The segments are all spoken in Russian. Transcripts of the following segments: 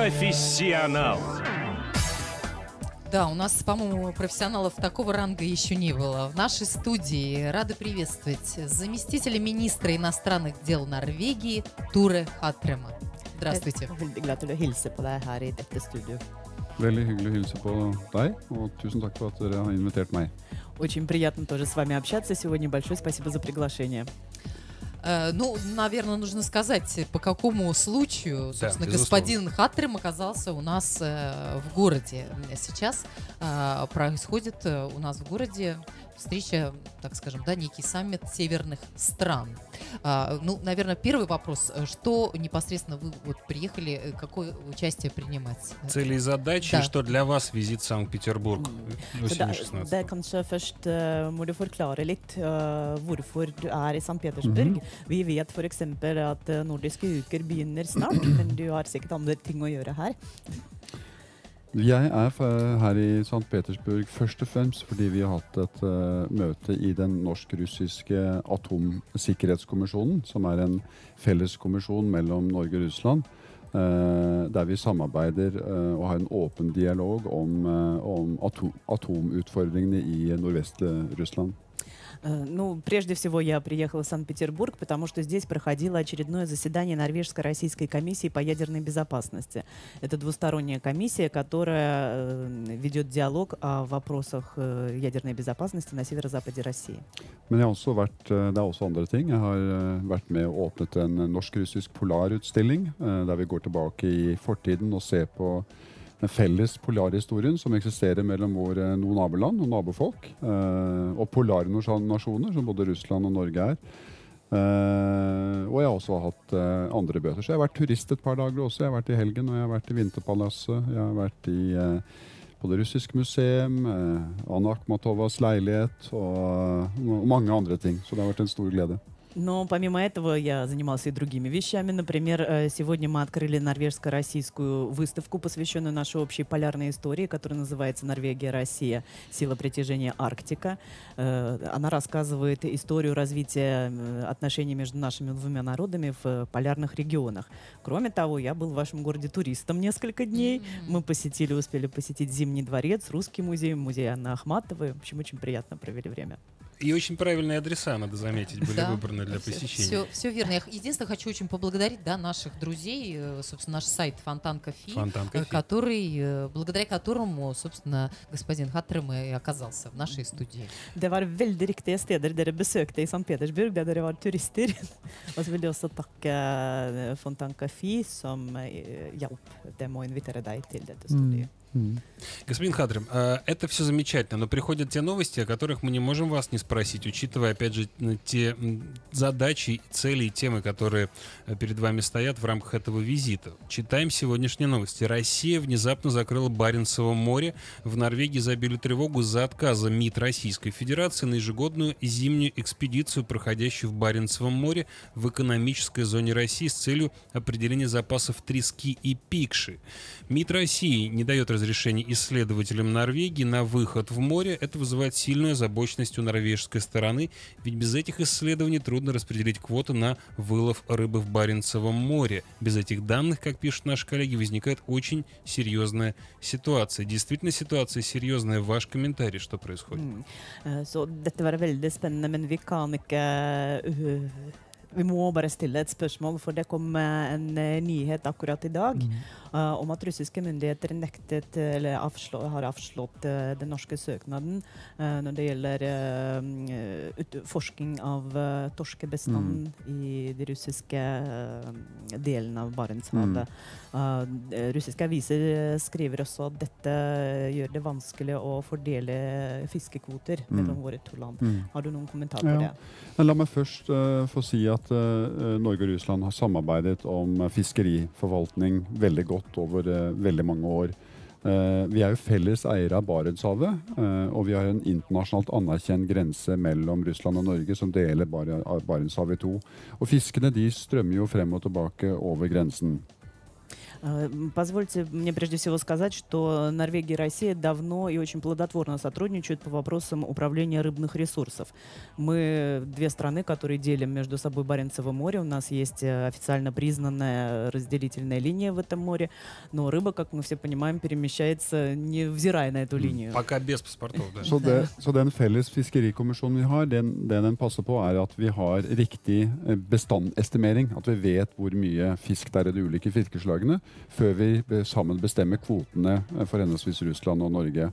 Профессионал. Да, у нас, по-моему, профессионалов такого ранга еще не было. В нашей студии рада приветствовать заместителя министра иностранных дел Норвегии Туре Хатрема. Здравствуйте. Veldig hyggelig å hilse på deg, og tusen takk for at dere har invitert Очень приятно тоже с вами общаться сегодня. Большое спасибо за приглашение. Э, ну, наверное, нужно сказать, по какому случаю, собственно, да, господин Хаттрим оказался э, э, у нас в городе. Сейчас происходит у нас в городе встреча, так скажем, да, некий саммит северных стран. А, ну, наверное, первый вопрос, э, что непосредственно вы вот приехали, э, какое участие принимать? Цели и задачи, да. что для вас визит в Санкт-Петербург осенью 16 Det kanskje først uh, må du du er i St. Petersburg. Mm -hmm. Vi vet f.eks. at nordiske uker begynner snart, men du har sikkert andre ting å gjøre her. Jeg er her i St. Petersburg først og fremst fordi vi har hatt et uh, møte i den norsk-russiske atomsikkerhetskommisjonen, som er en felleskommisjon mellom Norge og Russland, uh, der vi samarbeider uh, og har en åpen dialog om, om atom atomutfordringene i Nordvest-Russland. Э, ну, прежде всего, я приехала в Санкт-Петербург, потому что здесь проходило очередное заседание Норвежско-Российской комиссии по ядерной безопасности. Это двусторонняя комиссия, которая э, ведет диалог о вопросах э, ядерной безопасности на северо-западе России. Men jeg har også vært, det er også andre ting. Jeg har vært med og åpnet en norsk-russisk polarutstilling, der vi går tilbake i fortiden og ser på den felles polarhistorien som eksisterer mellom våre eh, noen naboland og nabofolk. Eh, og polarnasjoner, som både Russland og Norge er. Eh, og jeg har også hatt andre bøter. Så jeg har vært turist et par dager også. Jeg har vært i helgen, og jeg har vært i Vinterpalasset. Jeg har vært i på Det russiske museum, Anna Akhmatovas leilighet og mange andre ting. Så det har vært en stor glede. Но помимо этого я занимался и другими вещами. Например, э, сегодня мы открыли норвежско-российскую выставку, посвященную нашей общей полярной истории, которая называется «Норвегия-Россия. Сила притяжения Арктика». Э, она рассказывает историю развития э, отношений между нашими двумя народами в полярных регионах. Кроме того, я был в вашем городе туристом несколько дней. Мы посетили, успели посетить Зимний дворец, Русский музей, музей Анны Ахматовой. В общем, очень приятно провели время. И очень правильные адреса, надо заметить, были да. выбраны доступны для все, посещения. Все, все верно. Я единственное хочу очень поблагодарить да, наших друзей, э, собственно, наш сайт Фонтанка Фи, э, который, э, благодаря которому, собственно, господин Хаттрем и оказался в нашей студии. Det var väldigt riktiga steder dere besökte i Sankt Petersburg, där dere var turister. Och så vill jag också tacka eh, Fontanka Fi som eh, hjalp dem å invitere deg til dette studiet. Mm. Mm. Господин Хадрим, э, это все замечательно, но приходят те новости, о которых мы не можем вас не спросить, учитывая, опять же, те задачи, цели и темы, которые э, перед вами стоят в рамках этого визита. Читаем сегодняшние новости. Россия внезапно закрыла Баренцево море. В Норвегии забили тревогу за отказом МИД Российской Федерации на ежегодную зимнюю экспедицию, проходящую в Баренцевом море в экономической зоне России с целью определения запасов трески и пикши. МИД России не дает разрешения исследователям Норвегии на выход в море, это вызывает сильную озабоченность у норвежской стороны, ведь без этих исследований трудно распределить квоты на вылов рыбы в Баренцевом море. Без этих данных, как пишут наши коллеги, возникает очень серьезная ситуация. Действительно ситуация серьезная. Ваш комментарий, что происходит? Mm. Uh, so, Vi må bare stille et spørsmål, for det kom eh, en eh, nyhet akkurat i dag mm. uh, om at russiske myndigheter nektet, avslå, har avslått uh, den norske søknaden uh, når det gjelder forskning av torskebestanden mm. i de russiske delen av Barentshavet. Mm. russiske aviser skriver også at dette gjør det vanskelig å fordele fiskekvoter mellom mm. våre to land. Mm. Har du noen kommentar på ja. det? La meg først få si at at eh, Norge og Russland har samarbeidet om fiskeriforvaltning veldig godt over eh, veldig mange år. Eh, vi er jo felles eiere av Barentshavet, og vi har en internasjonalt anerkjent grense mellom Russland og Norge som deler Barentshavet i to. Og fiskene de strømmer jo frem og tilbake over grensen. Э, позвольте мне прежде всего сказать, что Норвегия и Россия давно и очень плодотворно сотрудничают по вопросам управления рыбных ресурсов. Мы две страны, которые делим между собой Баренцево море. У нас есть э, официально признанная разделительная линия в этом море. Но рыба, как мы все понимаем, перемещается, невзирая на эту линию. Пока без паспортов, да. Så, det, så den er felles fiskerikommisjonen vi har, den, det den passer på, er at vi har riktig eh, bestandsestimering. At vi vet hvor mye fisk det er i de ulike fiskeslagene. før vi sammen bestemmer kvotene for henholdsvis Russland og Norge.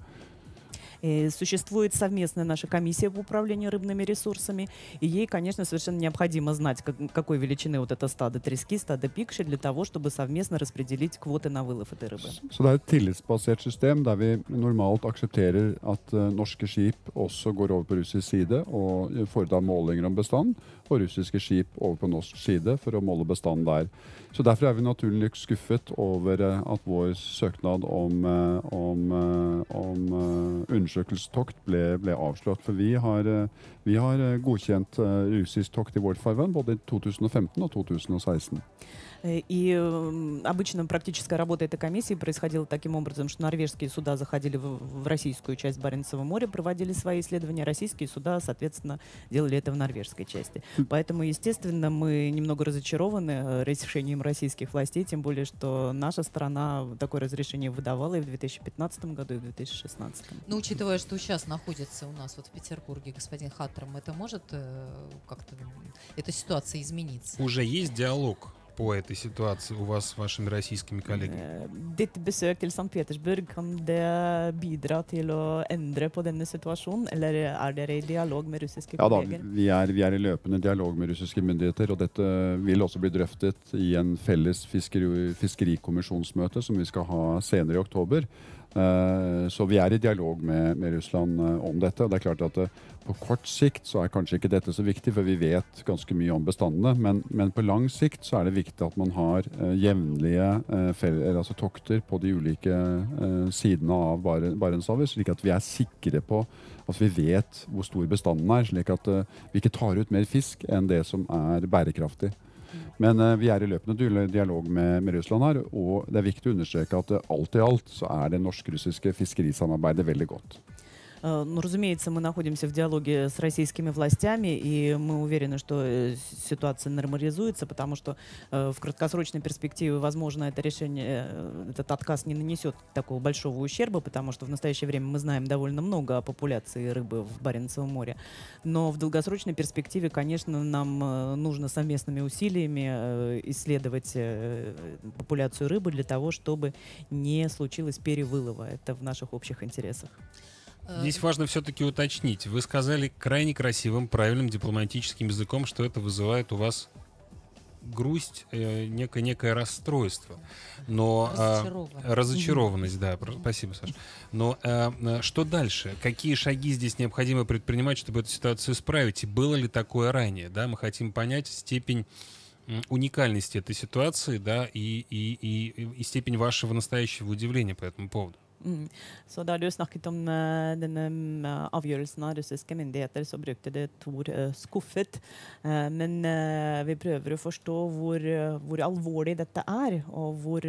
Существует совместная наша комиссия по управлению рыбными ресурсами, и ей, конечно, совершенно необходимо знать, как, какой величины вот это стадо трески, стадо пикши, для того, чтобы совместно распределить квоты на вылов этой рыбы. Så det er et tillitsbasert system der vi normalt aksepterer at uh, norske skip også går over på russisk side og foretar målinger om bestand og russiske skip over på norsk side for å måle bestanden der. Så Derfor er vi naturlig nok skuffet over eh, at vår søknad om, eh, om, eh, om undersøkelsestokt ble, ble, avslått. For vi har, vi har godkjent russisk tokt i vårt farvann både i 2015 og 2016. Э, и обычно практическая работа этой комиссии происходила таким образом, что норвежские суда заходили в, российскую часть Баренцева моря, проводили свои исследования, российские суда, соответственно, делали это в норвежской части. Поэтому, естественно, мы немного разочарованы э, решением российских властей, тем более, что наша страна такое разрешение выдавала и в 2015 году, и в 2016. Но ну, учитывая, что сейчас находится у нас вот в Петербурге господин Хаттером, это может э, как-то эта ситуация измениться? Уже есть диалог på этой ситуации у вас с вашими российскими коллегами? Eh, ditt besøk til St. Petersburg, kan det bidra til å endre på denne situasjonen? Eller er dere i dialog med russiske ja, Da, vi er, vi er i løpende dialog med russiske myndigheter. Og dette vil også bli drøftet i en felles fiskeri, fiskerikommisjonsmøte som vi skal ha senere i oktober. Eh, så vi er i dialog med, med, Russland eh, om dette. og det er klart at eh, På kort sikt så er kanskje ikke dette så viktig, for vi vet ganske mye om bestandene. Men, men på lang sikt så er det viktig at man har jevnlige altså tokter på de ulike sidene av Barentshavet, slik at vi er sikre på at vi vet hvor stor bestanden er. Slik at vi ikke tar ut mer fisk enn det som er bærekraftig. Men eh, vi er i løpende dialog med, med, Russland her, og det er viktig å understreke at eh, alt i alt så er det norsk-russiske fiskerisamarbeidet veldig godt. Э, ну, разумеется, мы находимся в диалоге с российскими властями, и мы уверены, что э, ситуация нормализуется, потому что э, в краткосрочной перспективе, возможно, это решение, этот отказ не нанесет такого большого ущерба, потому что в настоящее время мы знаем довольно много о популяции рыбы в Баренцевом море. Но в долгосрочной перспективе, конечно, нам нужно совместными усилиями исследовать популяцию рыбы для того, чтобы не случилось перевылова. Это в наших общих интересах. Здесь важно все-таки уточнить. Вы сказали крайне красивым, правильным дипломатическим языком, что это вызывает у вас грусть, э, некое некое расстройство, но а, Разочарован. э, разочарованность, mm -hmm. да, спасибо, Саша. Но э, что дальше? Какие шаги здесь необходимо предпринимать, чтобы эту ситуацию исправить? И было ли такое ранее? Да, мы хотим понять степень уникальности этой ситуации, да, и и и, и степень вашего настоящего удивления по этому поводу. Mm. Så Da du snakket om uh, denne eh, avgjørelsen av russiske myndigheter, så brukte det Tor uh, eh, skuffet. men vi prøver å forstå hvor, hvor, alvorlig dette er, og hvor,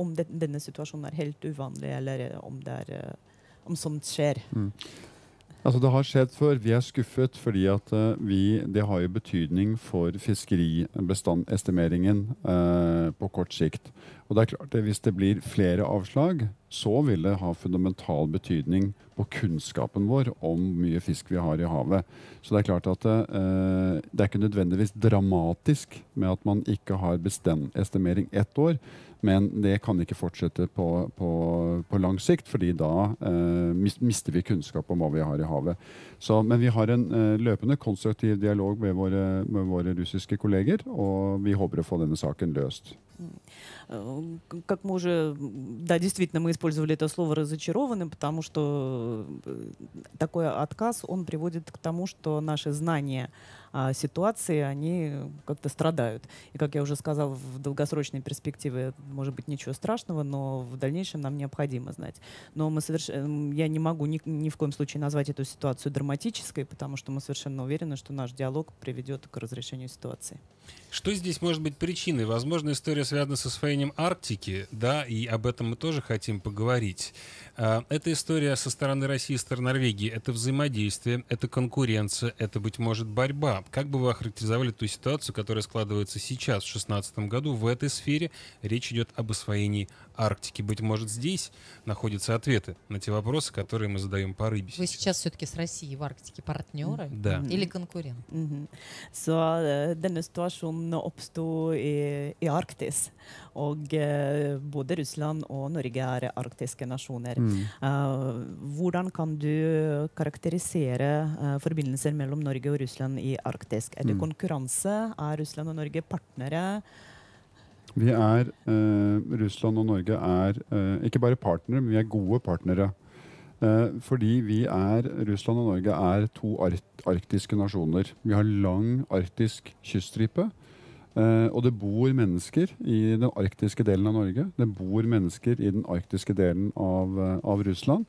om det, denne situasjonen er helt uvanlig, eller om, det er, om sånt skjer. Mm. Altså Det har skjedd før. Vi er skuffet fordi at eh, vi, det har jo betydning for fiskeribestandestimeringen eh, på kort sikt. Og det er klart at eh, Hvis det blir flere avslag, så vil det ha fundamental betydning på kunnskapen vår om mye fisk vi har i havet. Så det er klart at eh, det er ikke nødvendigvis dramatisk med at man ikke har bestandestimering ett år. Men det kan ikke fortsette på, på, på lang sikt, fordi da eh, mister vi kunnskap om hva vi har i havet. Så, men vi har en eh, løpende konstruktiv dialog med våre, med våre russiske kolleger, og vi håper å få denne saken løst. Как мы уже, да, действительно, мы использовали это слово разочарованы, потому что э, такой отказ, он приводит к тому, что наши знания а, ситуации, они как-то страдают. И, как я уже сказал, в долгосрочной перспективе может быть ничего страшного, но в дальнейшем нам необходимо знать. Но мы соверш... я не могу ни, ни в коем случае назвать эту ситуацию драматической, потому что мы совершенно уверены, что наш диалог приведет к разрешению ситуации. Что здесь может быть причиной? Возможно, история связана с освоением Арктики, да, и об этом мы тоже хотим поговорить. А, Эта история со стороны России и стороны Норвегии — это взаимодействие, это конкуренция, это, быть может, борьба. Как бы вы охарактеризовали ту ситуацию, которая складывается сейчас, в 2016 году, в этой сфере? Речь идет об освоении Арктики. Быть может, здесь находятся ответы на те вопросы, которые мы задаем по рыбе. Вы сейчас все-таки с Россией в Арктике партнеры? Mm -hmm. Или конкуренты? Mm -hmm. Så denne situasjonen oppsto i, i Arktis. Og eh, både Russland og Norge er arktiske nasjoner. Mm. Eh, hvordan kan du karakterisere eh, forbindelser mellom Norge og Russland i Arktis? Er det mm. konkurranse? Er Russland og Norge partnere? Vi er, eh, Russland og Norge er eh, ikke bare partnere, men vi er gode partnere. Eh, fordi vi er, Russland og Norge er to ar arktiske nasjoner. Vi har lang arktisk kyststripe. Uh, og det bor mennesker i den arktiske delen av Norge. Det bor mennesker i den arktiske delen av, uh, av Russland.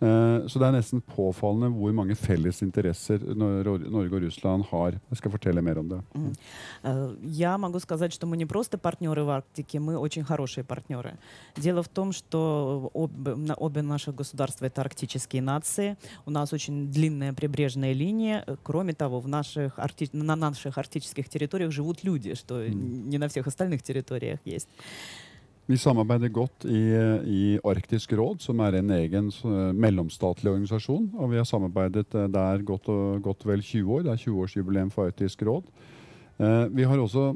Eh, så det er nesten påfallende hvor mange felles interesser Norge og Russland har. Jeg skal fortelle mer om det. Э, я могу сказать, что мы не просто партнеры в Арктике, мы очень хорошие партнеры. Дело в том, что обе, обе наши государства это арктические нации. У нас очень длинная прибрежная линия. Кроме того, в наших, арти... на наших арктических территориях живут люди, что не на всех остальных территориях есть. Vi samarbeider godt i, i, Arktisk råd, som er en egen eh, mellomstatlig organisasjon. Og vi har samarbeidet eh, der godt, og, godt vel 20 år. Det er 20-årsjubileum for Arktisk råd. Eh, vi har også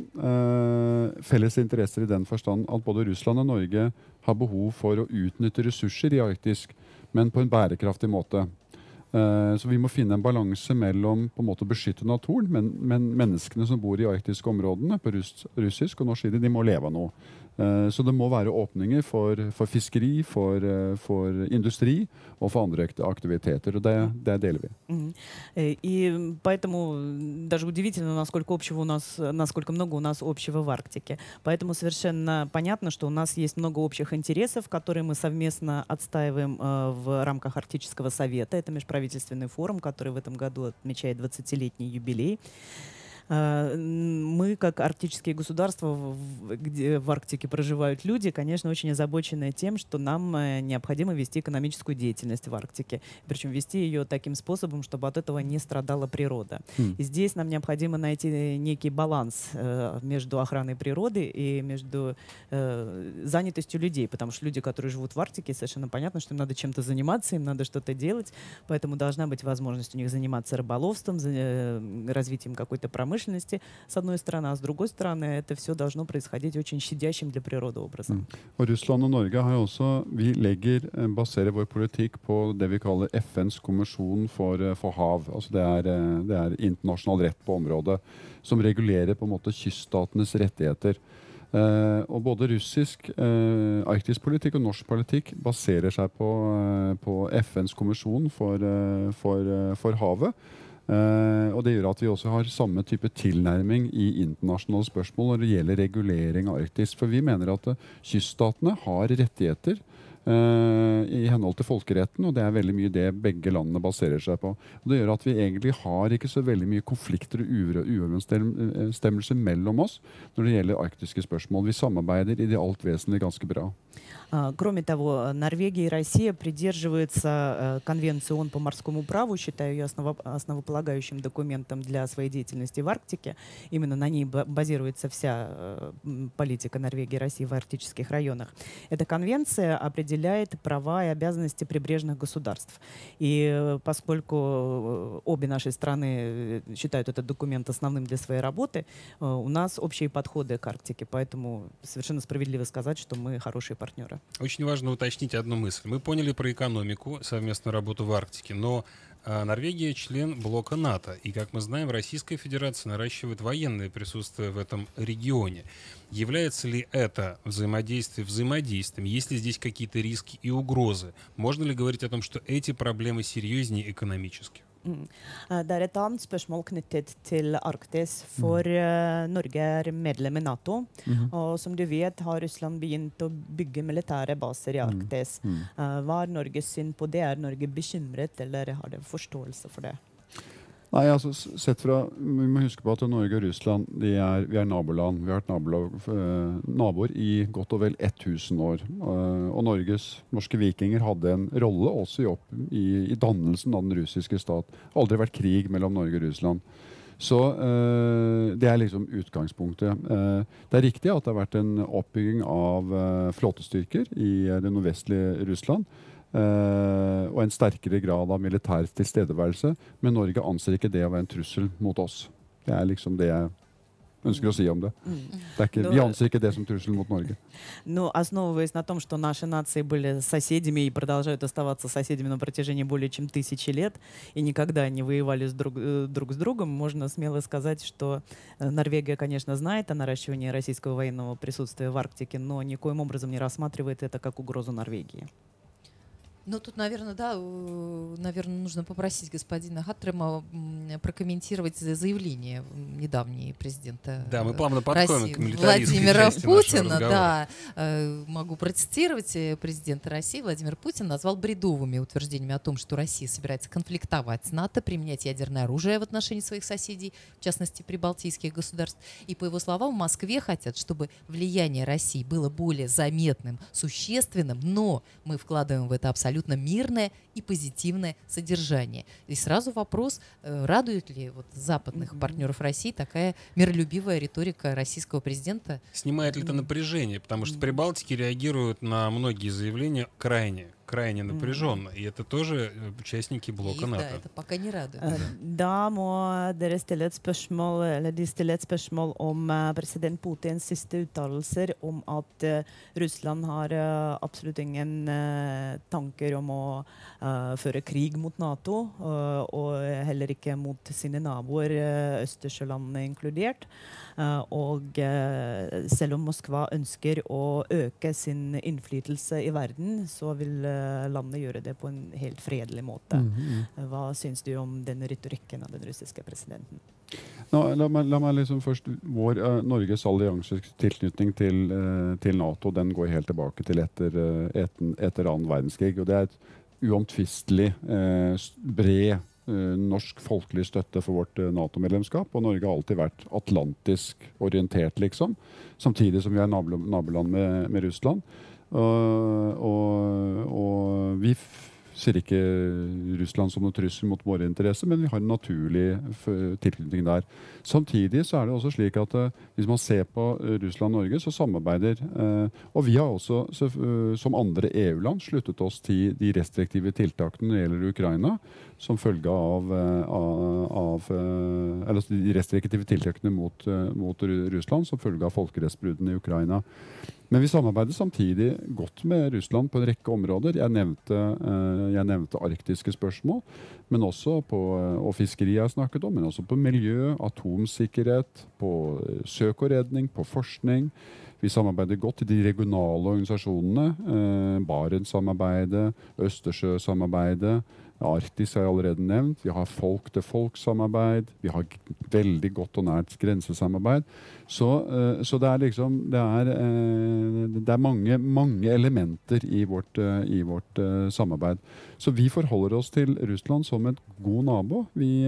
felles interesser i den forstand at både Russland og Norge har behov for å utnytte ressurser i Arktisk, men på en bærekraftig måte. Så vi må finne en balanse mellom på en måte å beskytte naturen, men, men, menneskene som bor i arktiske områdene på russ, russisk og norsk side, de må leve av noe. Eh, så det må være åpninger for, for fiskeri, for, eh, for, индустрии og for andre активiteter. Og det, det deler vi. Mm И поэтому даже удивительно, насколько общего у нас, насколько много у нас общего в Арктике. Поэтому совершенно понятно, что у нас есть много общих интересов, которые мы совместно отстаиваем э, в рамках Арктического совета. Это межправительственный форум, который в этом году отмечает 20-летний юбилей. А, мы, как арктические государства, где в Арктике проживают люди, конечно, очень озабочены тем, что нам э, необходимо вести экономическую деятельность в Арктике. Причем вести ее таким способом, чтобы от этого не страдала природа. Хм. И здесь нам необходимо найти э, некий баланс э, между охраной природы и между занятостью людей. Потому что люди, которые живут в Арктике, совершенно понятно, что им надо чем-то заниматься, им надо что-то делать. Поэтому должна быть возможность у них заниматься рыболовством, развитием какой-то промышленности промышленности, с одной стороны, а с другой стороны, это все должно происходить очень щадящим для природы образом. Mm. Og Russland og Norge har også, vi legger, eh, baserer vår politikk på det vi kaller FNs konvensjon for, eh, for hav. Altså det er, eh, det er internasjonal rett på området som regulerer på en måte kyststatenes rettigheter. Uh, og både russisk arktisk politikk og norsk politikk baserer seg på, uh, på FNs kommisjon for, for, for havet. Eh, og Det gjør at vi også har samme type tilnærming i internasjonale spørsmål når det gjelder regulering av Arktis. For vi mener at eh, kyststatene har rettigheter eh, i henhold til folkeretten, og det er veldig mye det begge landene baserer seg på. Og det gjør at vi egentlig har ikke så veldig mye konflikter og uoverensstemmelser mellom oss når det gjelder arktiske spørsmål. Vi samarbeider i det alt vesentlige ganske bra. А, кроме того, Норвегия и Россия придерживаются э, конвенции ООН по морскому праву, считаю ее основополагающим документом для своей деятельности в Арктике. Именно на ней базируется вся э, политика Норвегии и России в арктических районах. Эта конвенция определяет права и обязанности прибрежных государств. И поскольку обе наши страны э, считают этот документ основным для своей работы, у нас общие подходы к Арктике, поэтому совершенно справедливо сказать, что мы хорошие партнеры. Очень важно уточнить одну мысль. Мы поняли про экономику, совместную работу в Арктике, но а, Норвегия член блока НАТО, и, как мы знаем, Российская Федерация наращивает военное присутствие в этом регионе. Является ли это взаимодействие взаимодействием? Есть ли здесь какие-то риски и угрозы? Можно ли говорить о том, что эти проблемы серьезнее экономических? Mm. Eh, det er et annet spørsmål knyttet til Arktis. Mm. For uh, Norge er medlem i Nato. Mm -hmm. Og som du vet, har Russland begynt å bygge militære baser i mm. Arktis. Uh, hva er Norges syn på det? Er Norge bekymret, eller har dere forståelse for det? Nei, altså sett fra, Vi må huske på at Norge og Russland er, vi er naboland. Vi har vært nabolag, eh, naboer i godt og vel 1000 år. Eh, og Norges norske vikinger hadde en rolle også i, opp, i, i dannelsen av den russiske stat. Aldri vært krig mellom Norge og Russland. Så øh, det er liksom utgangspunktet. det er riktig at det har vært en oppbygging av flåtestyrker i det nordvestlige Russland. Eh, og en sterkere grad av militær tilstedeværelse. Men Norge anser ikke det å være en trussel mot oss. Det er liksom det jeg ønsker å si om det. det er ikke, mm. vi mm. anser ikke det som trussel mot Norge. Ну, но на том, что наши нации были соседями и продолжают оставаться соседями на протяжении более чем тысячи лет и никогда не воевали с друг, э, друг с другом, можно смело сказать, что э, Норвегия, конечно, знает о наращивании российского военного присутствия в Арктике, но никоим образом не рассматривает это как угрозу Норвегии. Но ну, тут, наверное, да, наверное, нужно попросить господина Хатрема прокомментировать заявление недавнее президента Да, мы э, плавно подходим России, к Владимира Путина, да. Э, могу процитировать. Э, президента России Владимир Путин назвал бредовыми утверждениями о том, что Россия собирается конфликтовать с НАТО, применять ядерное оружие в отношении своих соседей, в частности, прибалтийских государств. И, по его словам, в Москве хотят, чтобы влияние России было более заметным, существенным, но мы вкладываем в это абсолютно абсолютно мирное и позитивное содержание. И сразу вопрос, э, радует ли вот западных партнеров России такая миролюбивая риторика российского президента? Снимает ли это напряжение? Потому что Прибалтики реагируют на многие заявления крайне крайне напряженно. Mm-hmm. И это тоже участники э, блока НАТО. Да, это пока не радует. Э, да, må dere stille et spørsmål, eller om eh, president Putins siste uttalelser om at eh, Russland har eh, absolutt ingen tanker om å føre krig mot Nato, og heller ikke mot sine naboer, Østersjøland inkludert. Eh, og eh, selv om Moskva ønsker å øke sin innflytelse i verden, så vil eh, landet gjøre det på en helt fredelig måte. Mhm, mhm. Hva syns du om den retorikken av den russiske presidenten? Nå, la, meg, la meg liksom først vår, uh, Norges alliansetilknytning til, uh, til, Nato den går helt tilbake til etter, uh, etter, etter annen verdenskrig. og Det er et uomtvistelig bred Eh, norsk folkelig støtte for vårt eh, Nato-medlemskap. Og Norge har alltid vært atlantisk orientert, liksom. Samtidig som vi er naboland med, med Russland. og, eh, og, og vi ser ikke Russland som noen trussel mot våre interesser, men vi har en naturlig tilknytning der. Samtidig så er det også slik at eh, hvis man ser på eh, Russland og Norge, så samarbeider eh, Og vi har også, som andre EU-land, sluttet oss til de restriktive tiltakene når det gjelder Ukraina, som følge av, av, av altså de restriktive tiltakene mot, mot Russland som følge av folkerettsbruddene i Ukraina. Men vi samarbeider samtidig godt med Russland på en rekke områder. Jeg nevnte, eh, jeg nevnte arktiske spørsmål, men også på, eh, og fiskeri jeg har snakket om, men også på miljø, atomsikkerhet, på eh, søk og redning, på forskning. Vi samarbeider godt i de regionale organisasjonene. Barentssamarbeidet, Østersjøsamarbeidet Arktis jeg allerede nevnt. Vi har folk-til-folk-samarbeid. Vi har veldig godt og nært grensesamarbeid. Så, eh, så det er liksom Det er, eh, det er mange, mange, elementer i vårt, eh, i vårt, samarbeid. Så vi forholder oss til Russland som en god nabo. Vi,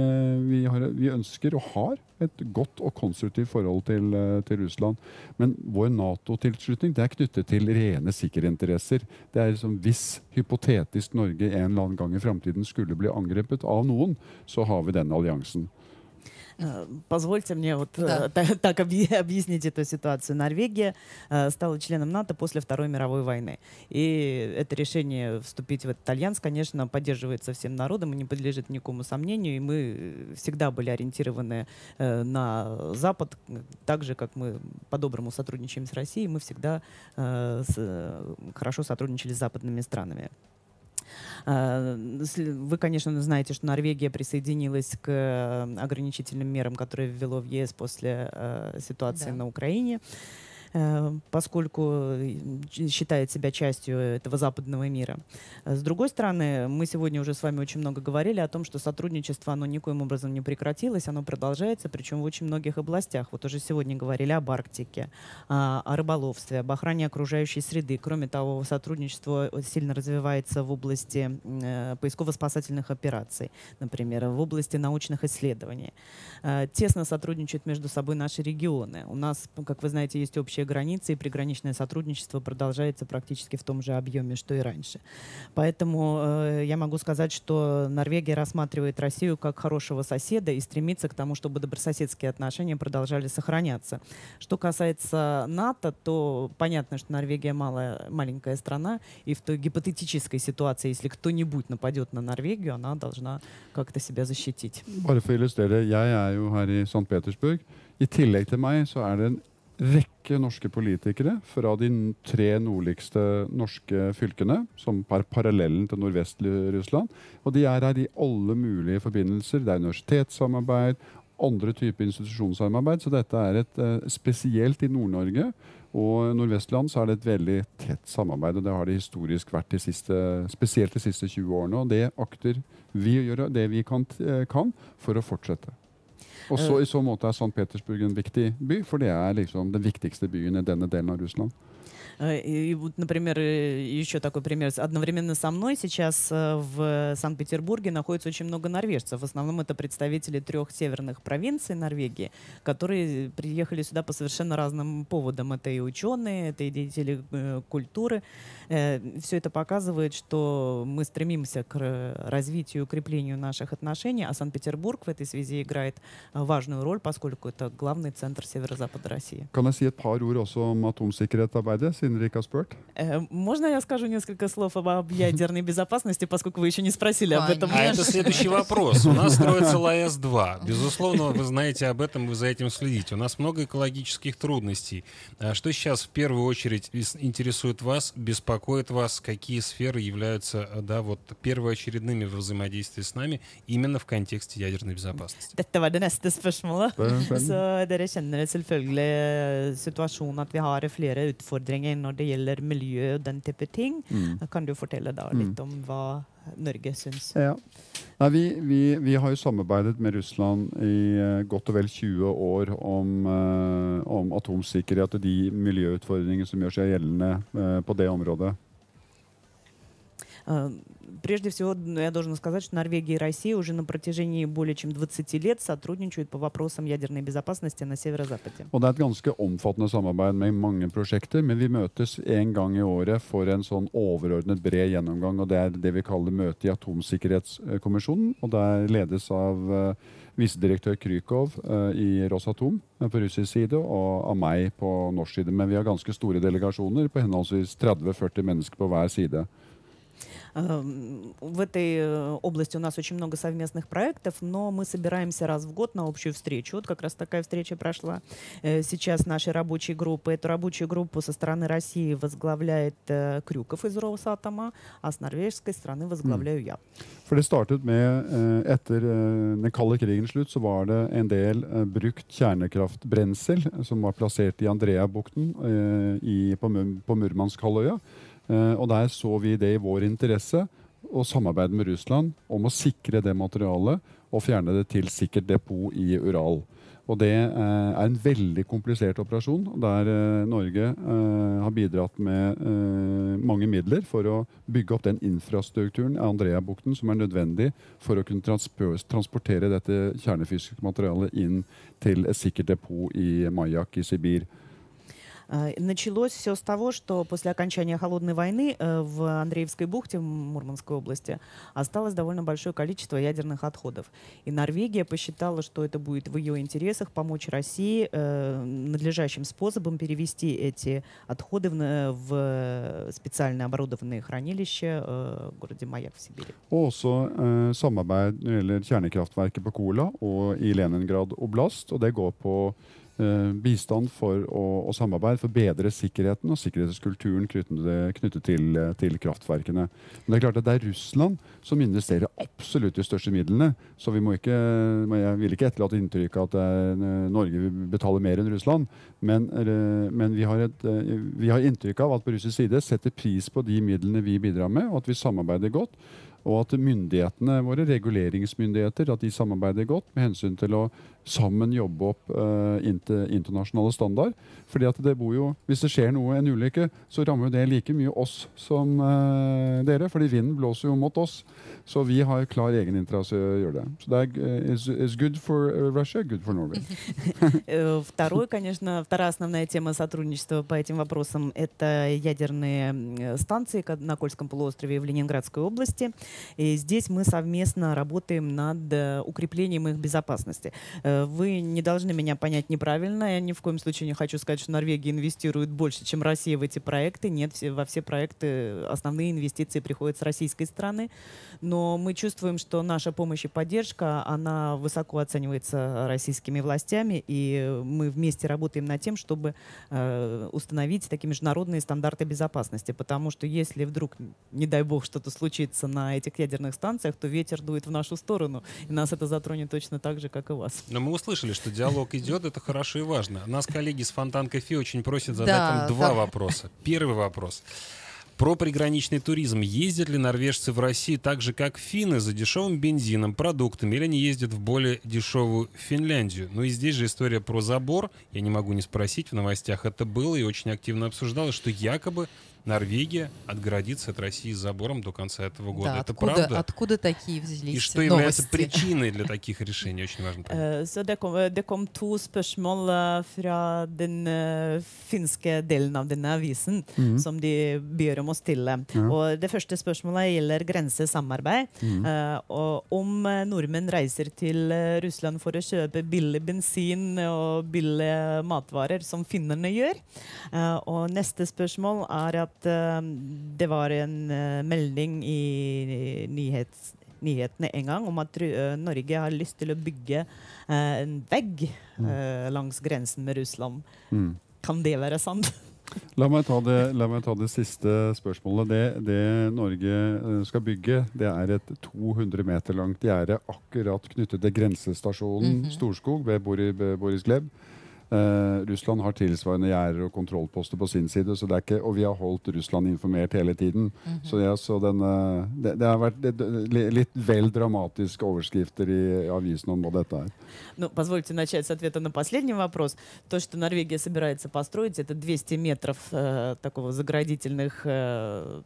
vi, har, vi ønsker og har et godt og konstruktivt forhold til, til Russland. Men vår Nato-tilslutning er knyttet til rene sikkerhetsinteresser. Det er liksom hvis hypotetisk Norge en eller annen gang i framtiden verden skulle bli angrepet av noen, så har vi den alliansen. Э, позвольте мне вот да. Э, так, так объяснить эту ситуацию. Норвегия э, стала членом НАТО после Второй мировой войны. И это решение вступить в этот альянс, конечно, поддерживается всем народом и не подлежит никакому сомнению. И мы всегда были ориентированы на Запад, так же, как мы по-доброму сотрудничаем с Россией, мы всегда хорошо сотрудничали с западными странами. Э, вы, конечно, знаете, что Норвегия присоединилась к э, ограничительным мерам, которые ввело в ЕС после э, ситуации да. на Украине. Э, поскольку э, считает себя частью этого западного мира. С другой стороны, мы сегодня уже с вами очень много говорили о том, что сотрудничество, оно никоим образом не прекратилось, оно продолжается, причем в очень многих областях. Вот уже сегодня говорили об Арктике, а, о рыболовстве, об охране окружающей среды. Кроме того, сотрудничество сильно развивается в области э, поисково-спасательных операций, например, в области научных исследований. Тесно сотрудничают между собой наши регионы. У нас, как вы знаете, есть общая границы, и приграничное сотрудничество продолжается практически в том же объеме, что и раньше. Поэтому э, я могу сказать, что Норвегия рассматривает Россию как хорошего соседа и стремится к тому, чтобы добрососедские отношения продолжали сохраняться. Что касается НАТО, то понятно, что Норвегия малая, маленькая страна, и в той гипотетической ситуации, если кто-нибудь нападет на Норвегию, она должна как-то себя защитить. Bare for å illustrere, jeg er jo her i St. Petersburg. I tillegg til meg så er det en rekke norske politikere fra de tre nordligste norske fylkene, som er parallellen til nordvestlig russland Og de er her i alle mulige forbindelser. Det er universitetssamarbeid, andre typer institusjonssamarbeid. Så dette er et eh, spesielt i Nord-Norge og Nordvestland så er det et veldig tett samarbeid. og Det har det historisk vært de siste, spesielt de siste 20 årene. Og det akter vi å gjøre det vi kan, eh, kan for å fortsette. Og så eh. I så måte er St. Petersburg en viktig by, for det er liksom den viktigste byen i denne delen av Russland. Э, и вот, например, еще такой пример. Одновременно со мной сейчас э, в Санкт-Петербурге находится очень много норвежцев. В основном это представители трех северных провинций Норвегии, которые приехали сюда по совершенно разным поводам. Это и ученые, это и деятели э, культуры. Все это показывает, что мы стремимся к развитию и укреплению наших отношений, а Санкт-Петербург в этой связи играет важную роль, поскольку это главный центр северо-запада России. Энрико Спорт. Э, можно я скажу несколько слов об ядерной безопасности, поскольку вы еще не спросили об этом? А это следующий вопрос. У нас строится ЛАЭС-2. Безусловно, вы знаете об этом, вы за этим следите. У нас много экологических трудностей. А что сейчас в первую очередь интересует вас, беспокоит вас? Какие сферы являются э, да, вот, первоочередными в взаимодействии с нами именно в контексте ядерной безопасности? Så dere kjenner selvfølgelig э, situasjonen at vi har flere utfordringer når det gjelder miljø og den type ting. Mm. Kan du fortelle da mm. litt om hva Norge syns? Ja. Nei, vi, vi, vi, har jo samarbeidet med Russland i eh, godt og vel 20 år om, eh, om atomsikkerhet og de miljøutfordringene som gjør seg gjeldende eh, på det området. Э, прежде всего, я должна сказать, что Норвегия и Россия уже на протяжении более чем 20 лет сотрудничают по вопросам ядерной безопасности на северо-западе. Og det er et ganske omfattende samarbeid med mange prosjekter, men vi møtes en gang i året for en sånn overordnet bred gjennomgang, og det er det vi kaller møte i Atomsikkerhetskommisjonen, og det er ledes av uh, eh, visedirektør Krykov eh, i Rosatom eh, på russisk side og av meg på norsk side. Men vi har ganske store delegasjoner på henholdsvis 30-40 mennesker på hver side. Эм, в этой э, области у нас очень много совместных проектов, но мы собираемся раз в год на общую встречу. Вот как раз такая встреча прошла э, сейчас нашей рабочей группы. Эту рабочую группу со стороны России возглавляет э, Крюков из Росатома, а с норвежской стороны возглавляю я. For det startet med, Etter den kalde krigens slutt så var det en del eh, brukt kjernekraftbrensel som var plassert i Andreabukten eh, på Murmansk-halvøya. Eh, og der så vi det i vår interesse å samarbeide med Russland om å sikre det materialet og fjerne det til sikkert depot i Ural. Og det eh, er en veldig komplisert operasjon, der eh, Norge har bidratt med mange midler for å bygge opp den infrastrukturen i Andreabukten som er nødvendig for å kunne transportere dette kjernefysiske materialet inn til et sikkert depot i Majak i Sibir. Э, началось все с того, что после окончания холодной войны э, в Андреевской бухте, в Мурманской области, осталось довольно большое количество ядерных отходов. И Норвегия посчитала, что это будет в ее интересах помочь России э, надлежащим способом перевести эти отходы в специально оборудованные хранилища в городе Маяк в Сибири. Også samarbeid når det gjelder kjernekraftverket på Kola og i Leningrad Oblast, og det går på Eh, bistand for å, og samarbeid for å bedre sikkerheten og sikkerhetskulturen knyttet, eh, knyttet til, eh, til, kraftverkene. Men det er klart at det er Russland som investerer absolutt de største midlene. Så vi må ikke, jeg vil ikke etterlate av at er, Norge betale mer enn Russland. Men, men vi, har et, vi har inntrykk av at på russisk side setter pris på de midlene vi bidrar med, og at vi samarbeider godt. Og at myndighetene våre, reguleringsmyndigheter, at de samarbeider godt med hensyn til å sammen jobbe opp eh, inter, internasjonale standard. fordi at det bor jo, Hvis det skjer noe, en ulykke, så rammer jo det like mye oss som eh, dere. fordi vinden blåser jo mot oss. Så vi har klar egeninteresse å gjøre det. Så det er good for Russia, good for Norway. Второе, конечно, вторая основная тема сотрудничества по этим вопросам – это ядерные станции на Кольском полуострове и в Ленинградской области. И здесь мы совместно работаем над укреплением их безопасности. Э, Э, вы не должны меня понять неправильно. Я ни в коем случае не хочу сказать, что Норвегия инвестирует больше, чем Россия в эти проекты. Нет, во все проекты основные инвестиции приходят с российской стороны. Но мы чувствуем, что наша помощь и поддержка, она высоко оценивается российскими властями. И мы вместе работаем над тем, чтобы э, установить такие международные стандарты безопасности. Потому что если вдруг, не дай бог, что-то случится на этих ядерных станциях, то ветер дует в нашу сторону. И нас это затронет точно так же, как и вас. Но мы услышали, что диалог идет, это хорошо и важно. Нас коллеги с Фонтан Кофе очень просят задать да, вам два да. вопроса. Первый вопрос. Про приграничный туризм. Ездят ли норвежцы в России так же, как финны, за дешевым бензином, продуктами, или они ездят в более дешевую Финляндию? Ну и здесь же история про забор. Я не могу не спросить, в новостях это было и очень активно обсуждалось, что якобы Норвегия отгородится от России забором до конца этого года. Да, Это откуда, правда? Откуда такие взялись И что новости? является причиной для таких решений? Очень важно э, понять. det kom, to spørsmål э, fra den э, finske delen av denne avisen mm. som de ber om å stille. det første spørsmålet gjelder grensesamarbeid. Mm. Eh, og om eh, nordmenn reiser til eh, Russland for å kjøpe billig bensin og billige matvarer, som finnene gjør. og neste spørsmål er at at eh, det var en eh, melding i nyhets, nyhetene en gang om at eh, Norge har lyst til å bygge en vegg mm. langs grensen med Russland. Mm. Kan det være sant? La meg, det, la meg ta det, siste spørsmålet. Det, det, Norge skal bygge, det er et 200 meter langt gjerde akkurat knyttet til grensestasjonen mhm. Storskog ved Boris Gleb. Uh, Russland har tilsvarende gjerder og kontrollposter på sin side. Er ikke, og vi har holdt Russland informert hele tiden. Mm -hmm. Så, ja, så den, eh, det, det, har vært det, litt vel dramatiske overskrifter i avisen om hva dette er. Ну, позвольте начать с ответа на последний вопрос. То, что Норвегия собирается построить, это 200 метров э, такого заградительных э,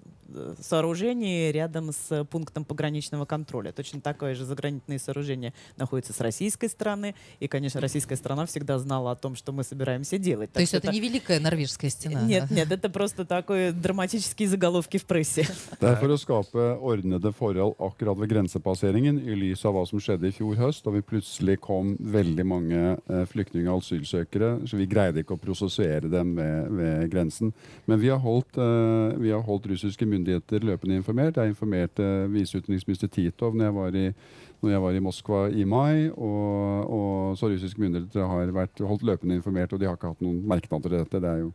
сооружений рядом с пунктом пограничного контроля. Точно такое же заграничное сооружение находится с российской стороны. И, конечно, российская сторона всегда знала о том, том, что мы собираемся делать. То есть это не великая норвежская стена? Э, нет, да? нет, это просто такой драматические заголовки в прессе. Det er for å skape ordnede forhold akkurat ved grensepasseringen i lys av hva som skjedde i fjor høst, da vi plutselig kom veldig mange eh, flyktninger og asylsøkere, så vi greide ikke å prosessere dem ved, ved grensen. Men vi har, holdt, eh, vi har holdt russiske myndigheter løpende informert. Jeg informerte viseutenriksminister Titov når jeg var i når jeg var i Moskva i mai. Og, og sovjetiske myndigheter har vært holdt løpende informert, og de har ikke hatt noen merknader til dette. Det er jo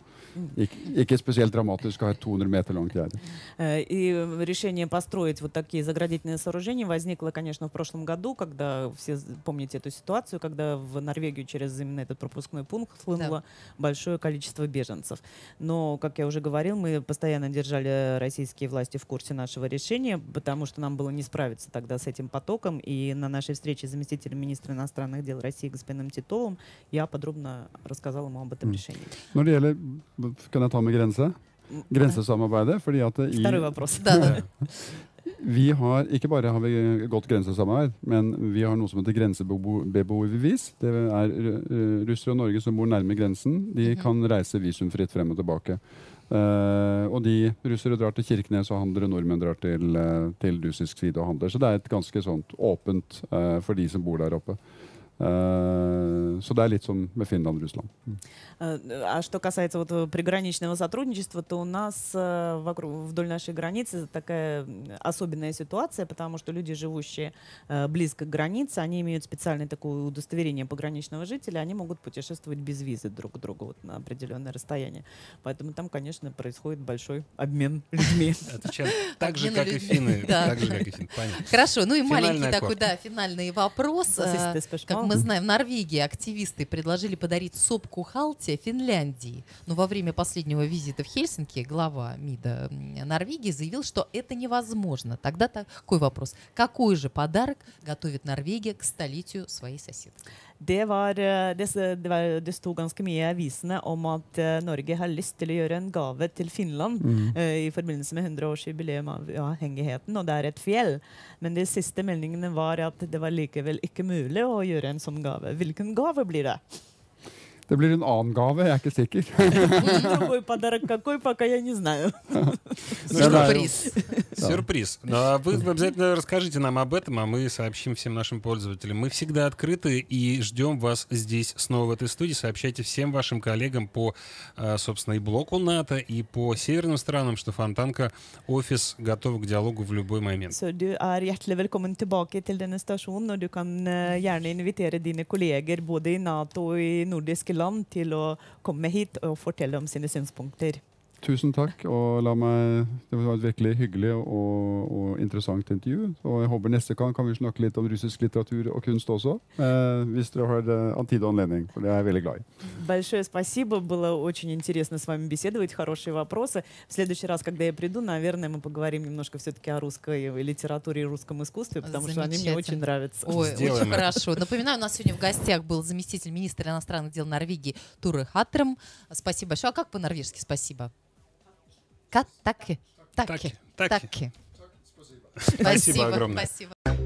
ikke, ikke spesielt dramatisk å ha et 200 meter langt gjerde. Э, и решение построить вот такие заградительные сооружения возникло, конечно, в прошлом году, когда все помните эту ситуацию, когда в Норвегию через именно этот пропускной пункт хлынуло да. большое количество беженцев. Но, как я уже говорил, мы постоянно держали э, российские власти в курсе нашего решения, потому что нам было не справиться тогда с этим потоком, и И на нашей встрече с заместителем министра иностранных дел России господином Титовым я подробно рассказала ему об этом решении. Når det gjelder, kan jeg ta med Grensesamarbeidet. Второй вопрос. Да, да. Vi har, Ikke bare har vi godt grensesamarbeid, men vi har noe som heter grensebeboerbevis. Det er eh, eh, russere og Norge som bor nærme grensen. De mhm. kan reise visumfritt frem og tilbake. Uh, og de russere drar til Kirkenes, og andre nordmenn drar til, uh, til russisk side og handler. Så det er et ganske sånt åpent uh, for de som bor der oppe. Så det er litt som med Finland и Russland. А что касается вот приграничного сотрудничества, то у нас э, вокруг, вдоль нашей границы такая особенная ситуация, потому что люди, живущие э, близко к границе, они имеют специальное такое удостоверение пограничного жителя, они могут путешествовать без визы друг к другу вот, на определенное расстояние. Поэтому там, конечно, происходит большой обмен людьми. Так же, как и финны. Хорошо, ну и маленький такой, да, финальный вопрос. Ну, мы знаем, в Норвегии активисты предложили подарить сопку Халте Финляндии. Но во время последнего визита в Хельсинки глава МИДа Норвегии заявил, что это невозможно. Тогда такой вопрос. Какой же подарок готовит Норвегия к столетию своей соседки? Det, var, eh, det, det, var, det, sto ganske mye i avisene om at eh, Norge har lyst til å gjøre en gave til Finland mm. uh, i forbindelse med 100-årsjubileum av uavhengigheten, og det er et fjell. Men de siste meldingene var at det var likevel ikke mulig å gjøre en sånn gave. Hvilken gave blir det? Det blir en annen gave, jeg er ikke sikker. Другой подарок какой, пока я не знаю. Сюрприз. Сюрприз. но ну, а Вы обязательно расскажите нам об этом, а мы сообщим всем нашим пользователям. Мы всегда открыты и ждем вас здесь снова в этой студии. Сообщайте всем вашим коллегам по, а, собственно, и блоку НАТО, и по северным странам, что Фонтанка офис готов к диалогу в любой момент. Så du är er hjärtligt välkommen tillbaka till denna station och du kan э, gärna invitera dina kollegor både i NATO och i nordiska land til å komme hit og fortelle om sine synspunkter. tusen takk. og la meg, Det var et virkelig hyggelig og, og interessant intervju. Og jeg håper neste gang kan vi snakke litt om russisk litteratur og kunst også. Eh, hvis dere har eh, tid og anledning, for det er jeg veldig glad i. Большое спасибо. Было очень интересно с вами беседовать. Хорошие вопросы. В следующий раз, когда я приду, наверное, мы поговорим немножко все-таки о русской литературе и русском искусстве, потому что они мне очень нравятся. Ой, Сделано. очень хорошо. Напоминаю, у нас сегодня в гостях был заместитель министра иностранных дел Норвегии Туры Хаттерм. Спасибо большое. А как по-норвежски спасибо? Катаки. Таки. Таки. Таки. Спасибо огромное. Спасибо.